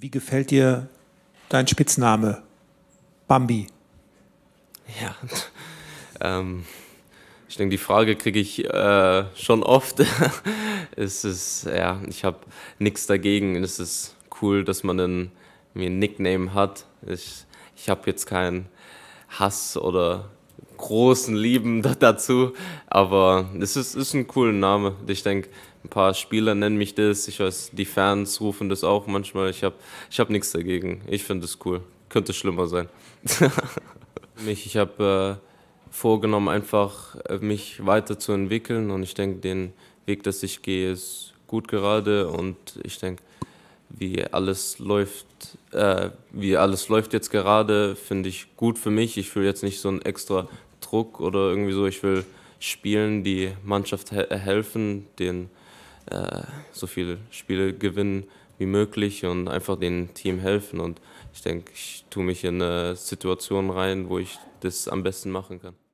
Wie gefällt dir dein Spitzname? Bambi. Ja. Ähm, ich denke, die Frage kriege ich äh, schon oft. es ist, ja, ich habe nichts dagegen. Es ist cool, dass man einen, mir einen Nickname hat. Ich, ich habe jetzt keinen Hass oder großen Lieben dazu. Aber es ist, ist ein cooler Name. Ich denke, ein paar Spieler nennen mich das. Ich weiß, die Fans rufen das auch manchmal. Ich habe ich hab nichts dagegen. Ich finde es cool. Könnte schlimmer sein. mich, ich habe äh, vorgenommen, einfach äh, mich weiterzuentwickeln. Und ich denke, den Weg, dass ich gehe, ist gut gerade. Und ich denke, wie alles läuft, äh, wie alles läuft jetzt gerade, finde ich gut für mich. Ich fühle jetzt nicht so einen extra Druck oder irgendwie so. Ich will spielen, die Mannschaft he helfen, den äh, so viele Spiele gewinnen wie möglich und einfach dem Team helfen. Und ich denke, ich tue mich in eine Situation rein, wo ich das am besten machen kann.